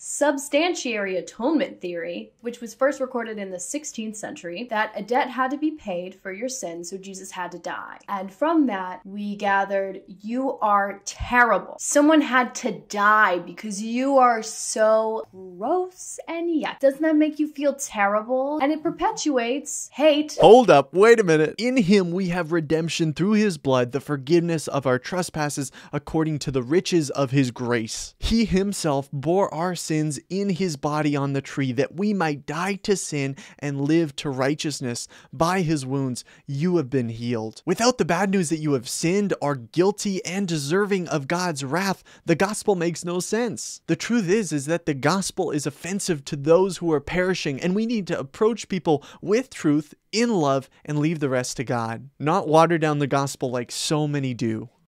substantiary atonement theory, which was first recorded in the 16th century, that a debt had to be paid for your sin, so Jesus had to die. And from that, we gathered, You are terrible. Someone had to die because you are so gross and yet, Doesn't that make you feel terrible? And it perpetuates hate. Hold up, wait a minute. In him we have redemption through his blood, the forgiveness of our trespasses according to the riches of his grace. He himself bore our sins sins in his body on the tree, that we might die to sin and live to righteousness. By his wounds, you have been healed. Without the bad news that you have sinned, are guilty, and deserving of God's wrath, the gospel makes no sense. The truth is, is that the gospel is offensive to those who are perishing, and we need to approach people with truth, in love, and leave the rest to God, not water down the gospel like so many do.